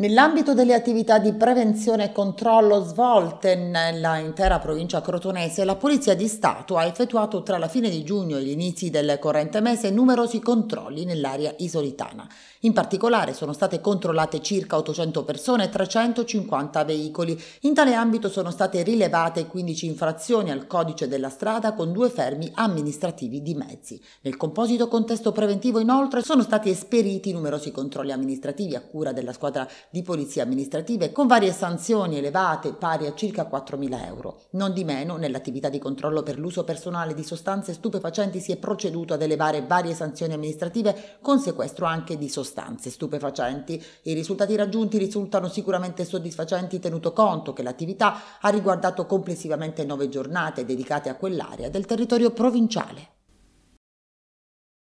Nell'ambito delle attività di prevenzione e controllo svolte nella intera provincia crotonese, la Polizia di Stato ha effettuato tra la fine di giugno e gli inizi del corrente mese numerosi controlli nell'area isolitana. In particolare sono state controllate circa 800 persone e 350 veicoli. In tale ambito sono state rilevate 15 infrazioni al codice della strada con due fermi amministrativi di mezzi. Nel composito contesto preventivo inoltre sono stati esperiti numerosi controlli amministrativi a cura della squadra di polizia amministrative con varie sanzioni elevate pari a circa 4.000 euro. Non di meno, nell'attività di controllo per l'uso personale di sostanze stupefacenti si è proceduto ad elevare varie sanzioni amministrative con sequestro anche di sostanze stupefacenti. I risultati raggiunti risultano sicuramente soddisfacenti tenuto conto che l'attività ha riguardato complessivamente nove giornate dedicate a quell'area del territorio provinciale.